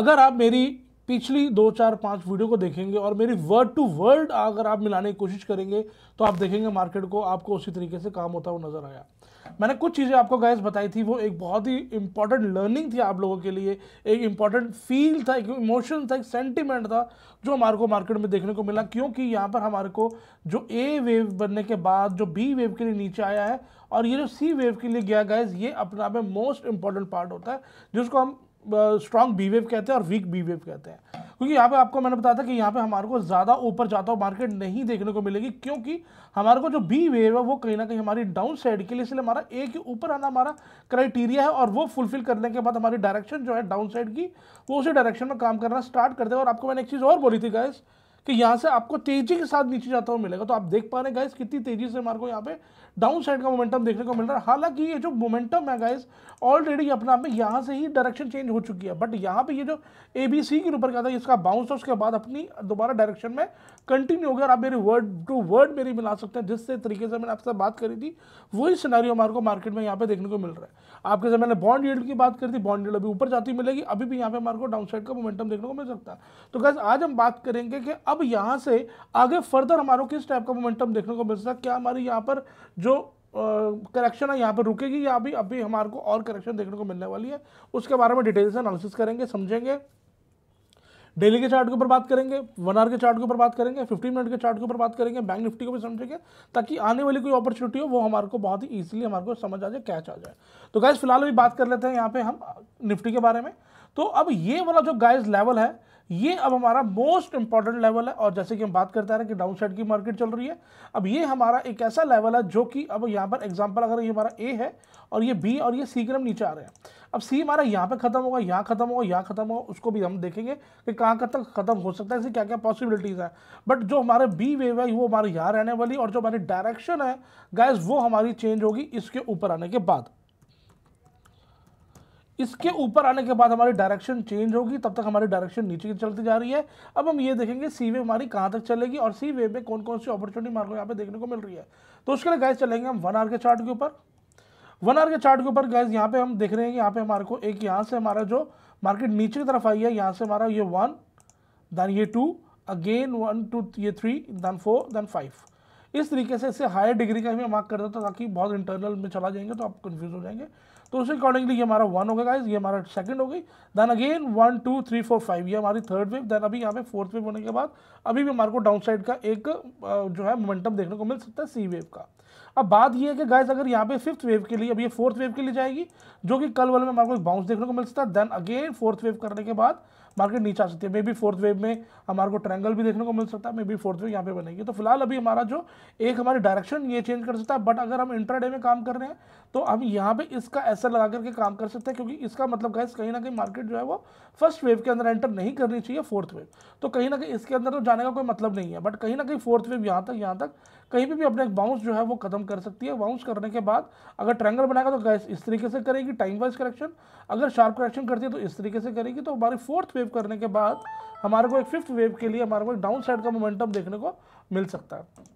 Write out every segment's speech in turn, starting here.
अगर आप मेरी पिछली दो चार पाँच वीडियो को देखेंगे और मेरी वर्ड टू वर्ड अगर आप मिलाने की कोशिश करेंगे तो आप देखेंगे मार्केट को आपको उसी तरीके से काम होता हुआ नज़र आया मैंने कुछ चीज़ें आपको गैस बताई थी वो एक बहुत ही इंपॉर्टेंट लर्निंग थी आप लोगों के लिए एक इंपॉर्टेंट फील था एक इमोशन था एक सेंटिमेंट था जो हमारे को मार्केट में देखने को मिला क्योंकि यहाँ पर हमारे को जो ए वेव बनने के बाद जो बी वेव के लिए नीचे आया है और ये जो सी वेव के लिए गया गैस ये अपने आप में मोस्ट इंपॉर्टेंट पार्ट होता है जिसको हम स्ट्रॉन्ग बी वेव कहते हैं और वीक बी वेव कहते हैं क्योंकि यहाँ पे आपको मैंने बताया था कि यहाँ पे हमारे को ज़्यादा ऊपर जाता हुआ मार्केट नहीं देखने को मिलेगी क्योंकि हमारे को जो बी वेव है वो कहीं ना कहीं हमारी डाउन साइड के लिए इसलिए हमारा ए के ऊपर आना हमारा क्राइटेरिया है और वो फुलफिल करने के बाद हमारी डायरेक्शन जो है डाउन साइड की वो उसी डायरेक्शन में काम करना स्टार्ट कर देगा और आपको मैंने एक चीज़ और बोली थी गैस कि यहाँ से आपको तेजी के साथ नीचे जाता हुआ मिलेगा तो आप देख पा रहे हैं गाइस कितनी तेजी से हमारे को यहाँ पे डाउन साइड का मोमेंटम देखने को मिल रहा है हालांकि ये जो मोमेंटम है गाइस ऑलरेडी अपने आप में यहाँ से ही डायरेक्शन चेंज हो चुकी है बट यहाँ पे ये जो ए बी सी के ऊपर का था इसका बाउंस है उसके बाद अपनी दोबारा डायरेक्शन में कंटिन्यू हो गया आप मेरे वर्ड टू वर्ड मेरी मिला सकते हैं जिस तरीके से मैंने आपसे बात करी थी वही सिनारियो हमारे को मार्केट में यहाँ पे देखने को मिल रहा है आपके से मैंने बॉन्ड यील्ड की बात करी थी बॉन्ड यील्ड अभी ऊपर जाती मिलेगी अभी भी यहाँ पे हमारे को डाउन साइड का मोमेंटम देखने को मिल सकता है तो गैस आज हम बात करेंगे कि अब यहाँ से आगे फर्दर हमारे किस टाइप का मोमेंटम देखने को मिल सकता है क्या हमारी यहाँ पर जो करेक्शन है यहाँ पर रुकेगी या अभी अभी हमारे को और करेक्शन देखने को मिलने वाली है उसके बारे में डिटेल से एनालिसिस करेंगे समझेंगे डेली के चार्ट के ऊपर बात करेंगे वन आवर के चार्ट के ऊपर बात करेंगे फिफ्टीन मिनट के चार्ट के ऊपर बात करेंगे बैंक निफ्टी को भी समझेंगे ताकि आने वाली कोई अपॉर्चुनिटी हो वो हमारे को बहुत ही ईजिली हमारे को समझ आ जाए कैच आ जाए तो गाइज फिलहाल अभी बात कर लेते हैं यहाँ पे हम निफ्टी के बारे में तो अब ये वाला जो गाइज लेवल है ये अब हमारा मोस्ट इंपॉर्टेंट लेवल है और जैसे कि हम बात करते हैं कि डाउन साइड की मार्केट चल रही है अब ये हमारा एक ऐसा लेवल है जो कि अब यहाँ पर एग्जाम्पल अगर ये हमारा ए है और ये बी और ये सी के हम नीचे आ रहे हैं अब सी हमारा यहाँ पे खत्म होगा यहाँ खत्म होगा यहाँ खत्म होगा उसको भी हम देखेंगे कि कहाँ कहाँ तक खत्म हो सकता है इसकी क्या क्या पॉसिबिलिटीज़ है बट जो हमारे बी वेव है वो हमारे यहाँ रहने वाली और जो हमारी डायरेक्शन है गैस वो हमारी चेंज होगी इसके ऊपर आने के बाद इसके ऊपर आने के बाद हमारी डायरेक्शन चेंज होगी तब तक हमारी डायरेक्शन नीचे की चलती जा रही है अब हम ये देखेंगे सी वे हमारी कहाँ तक चलेगी और सी वे में कौन कौन सी अपॉर्चुनिटी मार्ग यहाँ पे देखने को मिल रही है तो उसके लिए गैस चलेंगे हम वन आर के चार्ट के ऊपर वन आर के चार्ट के ऊपर गैस यहाँ पे हम देख रहे हैं कि यहाँ पे हमारे को एक यहाँ से हमारा जो मार्केट नीचे की तरफ आई है यहाँ से हमारा ये वन दैन ये टू अगेन वन टू ये three then four then five इस तरीके से इसे हायर डिग्री का भी मार्क कर देता ताकि बहुत इंटरनल में चला जाएंगे तो आप कन्फ्यूज हो जाएंगे तो उस अकॉर्डिंगली ये हमारा वन होगा गाइज ये हमारा सेकंड हो गई then again one two three four five ये हमारी थर्ड वेव देन अभी यहाँ पे फोर्थ वेव होने के बाद अभी भी हमारे को डाउन साइड का एक जो है मोमेंटम देखने को मिल सकता है सी वेव का अब बात ये है कि गाइज अगर यहाँ पे फिफ्थ वेव के लिए अब ये फोर्थ वेव के लिए जाएगी जो कि कल वाले में हमारे को बाउंस देखने को मिल सकता है देन अगेन फोर्थ वेव करने के बाद मार्केट नीचे आ सकती है मे बी फोर्थ वेव में हमारे को ट्रैंगल भी देखने को मिल सकता है मे बी फोर्थ वेव यहाँ पे बनेगी तो फिलहाल अभी हमारा जो एक हमारे डायरेक्शन ये चेंज कर सकता है बट अगर हम इंट्राडे में काम कर रहे हैं तो हम यहाँ पे इसका ऐसा लगा करके काम कर सकते हैं क्योंकि इसका मतलब गैस कहीं ना कहीं मार्केट जो है वो फर्स्ट वेव के अंदर एंटर नहीं करनी चाहिए फोर्थ वेव तो कहीं ना कहीं इसके अंदर तो जाने का कोई मतलब नहीं है बट कहीं ना कहीं फोर्थ वेव यहाँ तक यहाँ तक कहीं पर भी अपने बाउंस जो है वो खत्म कर सकती है बाउंस करने के बाद अगर ट्रैंगल बनाएगा तो गैस इस तरीके से करेगी टाइम वाइज करेक्शन अगर शार्प करेक्शन करती है तो इस तरीके से करेगी तो हमारी फोर्थ वेव करने के बाद हमारे को एक फिफ्थ वेव के लिए हमारे को एक डाउन साइड का मोमेंटम देखने को मिल सकता है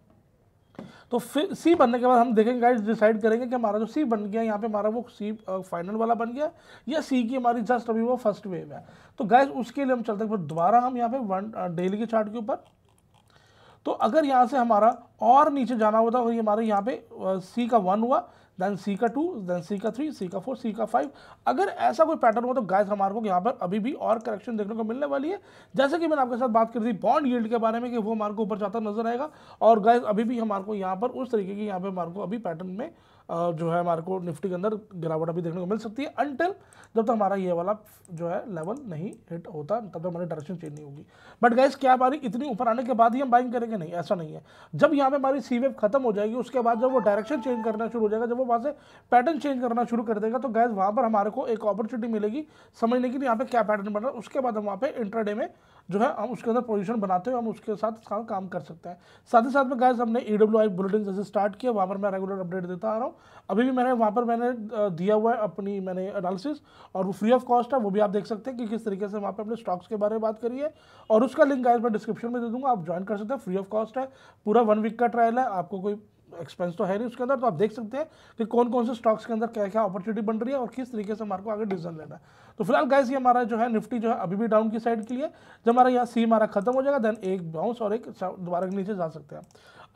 तो फिर सी बनने के बाद हम देखेंगे गाइस डिसाइड करेंगे कि हमारा जो सी बन गया यहाँ पे हमारा वो सी फाइनल वाला बन गया या सी की हमारी जस्ट अभी वो फर्स्ट वेव है तो गाइस उसके लिए हम चलते हैं फिर दोबारा हम यहाँ पे वन डेली के चार्ट के ऊपर तो अगर यहाँ से हमारा और नीचे जाना होता और ये हमारे यहाँ पे सी का वन हुआ देन सी का टू देन सी का थ्री सी का फोर सी का फाइव अगर ऐसा कोई पैटर्न हो तो गैस हमारे को यहाँ पर अभी भी और करेक्शन देखने को मिलने वाली है जैसे कि मैंने आपके साथ बात कर दी बॉन्ड यील्ड के बारे में कि वो हमारे को ऊपर जाता नजर आएगा और गैस अभी भी हमारे को यहाँ पर उस तरीके की यहाँ पर हमारे को अभी पैटर्न में जो है हमारे को निफ्टी के अंदर गिरावट अभी देखने को मिल सकती है अनटिल जब तक हमारा ये वाला जो है लेवल नहीं हिट होता तब तक हमारी डायरेक्शन चेंज नहीं होगी बट गैस क्या हमारी इतनी ऊपर आने के बाद ही हम बाइंग करेंगे नहीं ऐसा नहीं है जब यहाँ पे हमारी सी वेब खत्म हो जाएगी उसके बाद जब वो डायरेक्शन चेंज करना शुरू हो जाएगा जब वो वहाँ से पैटर्न चेंज करना शुरू कर देगा तो गैस वहाँ पर हमारे को एक अपॉर्चुनिटी मिलेगी समझने की यहाँ पर क्या पैटर्न बन रहा है उसके बाद हम वहाँ पे इंटरडे में जो है हम उसके अंदर पोजीशन बनाते हैं हम उसके साथ काम कर सकते हैं साथ ही साथ में गैस हमने ई डब्ल्यू आई बुलेटिन जैसे स्टार्ट किया वहाँ पर मैं रेगुलर अपडेट देता आ रहा हूँ अभी भी मैंने वहाँ पर मैंने दिया हुआ है अपनी मैंने एनालिसिस और वो फ्री ऑफ कॉस्ट है वो भी आप देख सकते हैं कि किस तरीके से वहाँ पर अपने स्टॉक्स के बारे में बात करी है और उसका लिंक गाइस मैं डिस्क्रिप्शन में दे दूँगा आप ज्वाइन कर सकते हैं फ्री ऑफ कॉस्ट है पूरा वन वीक का ट्रायल है आपको कोई एक्सपेंस तो है नहीं उसके अंदर तो आप देख सकते हैं कि कौन कौन से स्टॉक्स के अंदर क्या क्या अपॉर्चुनिटी बन रही है और किस तरीके से हमारे को आगे डिसीजन लेना है तो फिलहाल गाइस ये हमारा जो है निफ्टी जो है अभी भी डाउन की साइड के लिए जब हमारा यहाँ सी हमारा खत्म हो जाएगा देन एक बाउंस और एक दोबारा नीचे जा सकते हैं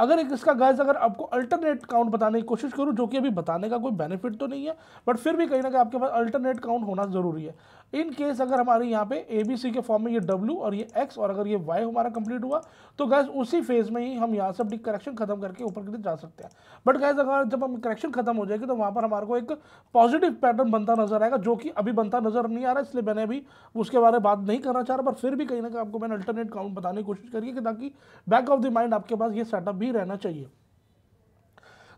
अगर एक इसका गैस अगर आपको अल्टरनेट काउंट बताने की कोशिश करूँ जो कि अभी बताने का कोई बेनिफिट तो नहीं है बट फिर भी कहीं ना कहीं आपके पास अल्टरनेट काउंट होना ज़रूरी है इन केस अगर हमारे यहाँ पे ए बी सी के फॉर्म में ये डब्ल्यू और ये एक्स और अगर ये वाई हमारा कंप्लीट हुआ तो गैस उसी फेज़ में ही हम यहाँ से अपनी करेक्शन खत्म करके ऊपर की तरफ जा सकते हैं बट गैस अगर जब हम करेक्शन खत्म हो जाएगी तो वहाँ पर हमारे को एक पॉजिटिव पैटर्न बनता नजर आएगा जो कि अभी बनता नजर नहीं आ रहा इसलिए मैंने अभी उसके बारे में बात नहीं करना चाह रहा पर फिर भी कहीं ना कहीं आपको मैंने अल्टरनेट काउंट बताने की कोशिश करी है कि ताकि बैक ऑफ द माइंड आपके पास ये सेटअप भी ही रहना चाहिए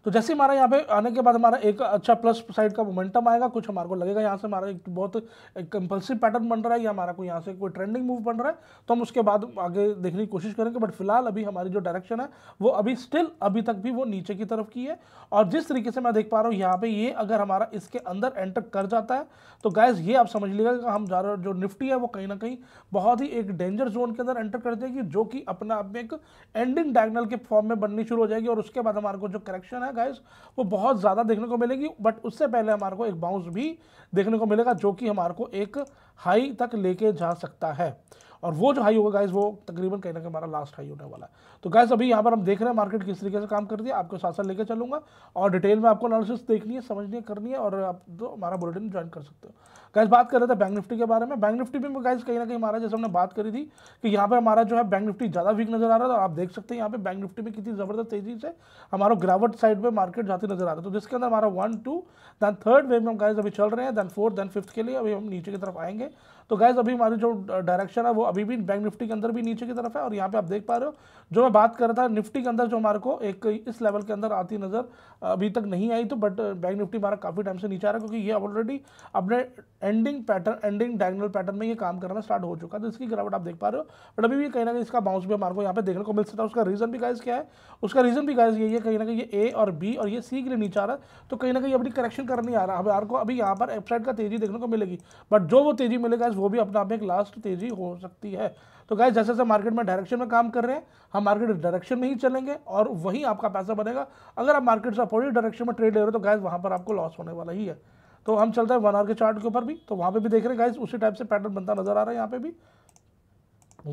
तो जैसे हमारा यहाँ पे आने के बाद हमारा एक अच्छा प्लस साइड का मोमेंटम आएगा कुछ हमारे को लगेगा यहाँ से हमारा एक बहुत एक कंपल्सिव पैटर्न बन रहा है या हमारा कोई यहाँ से कोई ट्रेंडिंग मूव बन रहा है तो हम उसके बाद आगे देखने की कोशिश करेंगे बट फिलहाल अभी हमारी जो डायरेक्शन है वो अभी स्टिल अभी तक भी वो नीचे की तरफ की है और जिस तरीके से मैं देख पा रहा हूँ यहाँ पे ये अगर हमारा इसके अंदर एंटर कर जाता है तो गैस ये आप समझ लीजिएगा कि हम जा रहे जो निफ्टी है वो कहीं ना कहीं बहुत ही एक डेंजर जोन के अंदर एंटर कर देगी जो कि अपने आप में एक एंडिंग डायगनल के फॉर्म में बननी शुरू हो जाएगी और उसके बाद हमारे को जो करेक्शन है ना गाइस वो बहुत ज़्यादा देखने को मिलेगी बट उससे पहले हमारे को एक बाउंस भी देखने को मिलेगा जो कि हमारे को एक हाई तक लेके जा सकता है और वो जो हाई होगा गाइस वो तकरीबन कहीं ना कहीं हमारा लास्ट हाई होने वाला है तो गाइस अभी यहाँ पर हम देख रहे हैं मार्केट किस तरीके से काम करती है आपके साथ साथ लेकर चलूंगा और डिटेल में आपको एनालिसिस देखनी है समझनी है करनी है और आप तो हमारा बुलेटिन ज्वाइन कर सकते हो गैस बात कर रहे थे बैंक निफ्टी के बारे में बैंक निफ्टी भी गैस कहीं ना कहीं हमारा जैसे हमने बात करी थी कि यहाँ पर हमारा जो है बैंक निफ्टी ज़्यादा वीक नजर आ रहा था आप देख सकते हैं यहाँ पे बैंक निफ्टी में कितनी ज़बरदस्त तेज़ी से हमारा गिरावट साइड में मार्केट जाती नजर आ रहा था तो जिसके अंदर हमारा one two then third wave में हम गैस अभी चल रहे हैं दैन फोर्थ दैन फिफ्थ के लिए अभी हम नीचे की तरफ आएंगे तो गैस अभी हमारी जो डायरेक्शन है वो अभी भी बैंक निफ्टी के अंदर भी नीचे की तरफ है और यहाँ पे आप देख पा रहे हो जो मैं बात कर रहा था निफ्टी के अंदर जो हमारे को एक इस लेवल के अंदर आती नज़र अभी तक नहीं आई तो बट बैंक निफ्टी हमारा काफ़ी टाइम से नीचे आ रहा है क्योंकि ये ऑलरेडी अपने ending pattern ending diagonal pattern में ये काम करना स्टार्ट हो चुका है तो इसकी गिरावट आप देख पा रहे हो बट अभी भी कहीं ना कहीं इसका बाउंस भी हमारे को यहाँ पे देखने को मिल सकता है उसका रीज़न भी गाइस क्या है उसका रीज़न भी गाइस यही है कहीं ना कहीं ये ए और बी और ये सी के लिए नीचे आ रहा है तो कहीं ना कहीं अपनी करेक्शन कर नहीं आ रहा है को अभी यहाँ पर एपसाइड का तेज़ी देखने को मिलेगी बट जो वो तेज़ी मिलेगा वो भी अपने आप में एक लास्ट तेज़ी हो सकती है तो गाइज जैसे जैसे मार्केट में डायरेक्शन में काम कर रहे हैं हम मार्केट डायरेक्शन में ही चलेंगे और वहीं आपका पैसा बनेगा अगर आप मार्केट से अपोजिट डायरेक्शन में ट्रेड ले रहे हो तो गाइज वहाँ पर आपको लॉस होने वाला ही है तो हम चलते हैं वन आर के चार्ट के ऊपर भी तो वहाँ पे भी देख रहे हैं गाइस उसी टाइप से पैटर्न बनता नजर आ रहा है यहाँ पे भी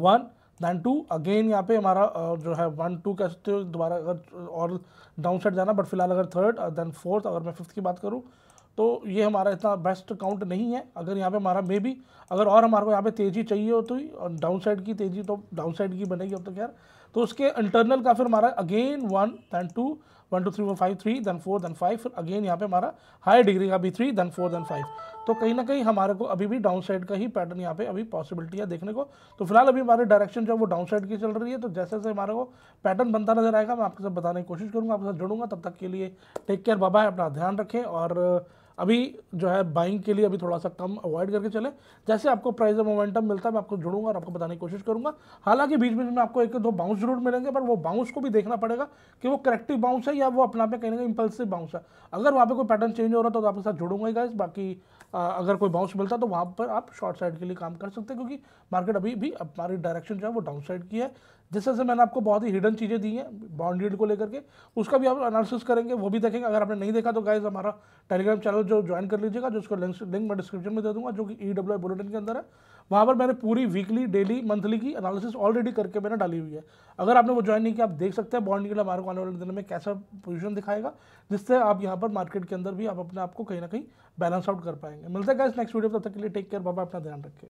वन दैन टू अगेन यहाँ पे हमारा जो है वन टू कह सकते हो दोबारा अगर और डाउन साइड जाना बट फिलहाल अगर थर्ड देन फोर्थ अगर मैं फिफ्थ की बात करूँ तो ये हमारा इतना बेस्ट काउंट नहीं है अगर यहाँ पे हमारा मे भी अगर और हमारे को यहाँ पे तेज़ी चाहिए हो तो डाउन साइड की तेज़ी तो डाउन साइड की बनेगी अब तो खैर तो उसके इंटरनल का फिर हमारा again one then two one two three four five three then four then five फिर अगेन यहाँ पे हमारा हाई डिग्री का भी three then four then five तो कहीं ना कहीं हमारे को अभी भी डाउन साइड का ही पैटर्न यहाँ पे अभी पॉसिबिलिटी है देखने को तो फिलहाल अभी हमारे डायरेक्शन जो है वो डाउन साइड की चल रही है तो जैसे जैसे हमारे को पैटर्न बनता नजर आएगा मैं आपके साथ बताने की कोशिश करूँगा आपके साथ जुड़ूंगा तब तक के लिए टेक केयर बाबा अपना ध्यान रखें और अभी जो है बाइंग के लिए अभी थोड़ा सा कम अवॉइड करके चले जैसे आपको प्राइस और मोमेंटम मिलता है मैं आपको जुड़ूंगा और आपको बताने की कोशिश करूंगा हालांकि बीच बीच में आपको एक दो बाउंस जरूर मिलेंगे पर वो बाउंस को भी देखना पड़ेगा कि वो करेक्टिव बाउंस है या वो अपने आप में कहीं ना कहीं इंपल्सिव बाउंस है अगर वहाँ पर कोई पैटर्न चेंज हो रहा था तो आपके साथ जुड़ूंगा ही बाकी अगर कोई बाउंस मिलता तो वहाँ पर आप शॉर्ट साइड के लिए काम कर सकते हैं क्योंकि मार्केट अभी भी हमारी डायरेक्शन जो है वो डाउन साइड की है तरह से मैंने आपको बहुत ही हिडन चीज़ें दी हैं बॉन्ड को लेकर के उसका भी आप एनालिसिस करेंगे वो भी देखेंगे अगर आपने नहीं देखा तो गाइज हमारा टेलीग्राम चैनल जो ज्वाइन कर लीजिएगा जो लिंक लिंक मैं डिस्क्रिप्शन में दे दूंगा जो कि ई डब्ल्यू आई बुलेटिन के अंदर है वहाँ पर मैंने पूरी वीकली डेली मंथली की एनालिसिस ऑलरेडी करके मैंने डाली हुई है अगर आपने वो ज्वाइन नहीं किया आप देख सकते हैं बॉन्ड डील हमारे आने वाले दिन में कैसा पोजिशन दिखाएगा जिससे आप यहाँ पर मार्केट के अंदर भी आप अपने आप को कहीं ना कहीं बैलेंस आउट कर पाएंगे मिलते हैं गाइज नेक्स्ट वीडियो तब तक के लिए टेक केयर बाबा अपना ध्यान रखें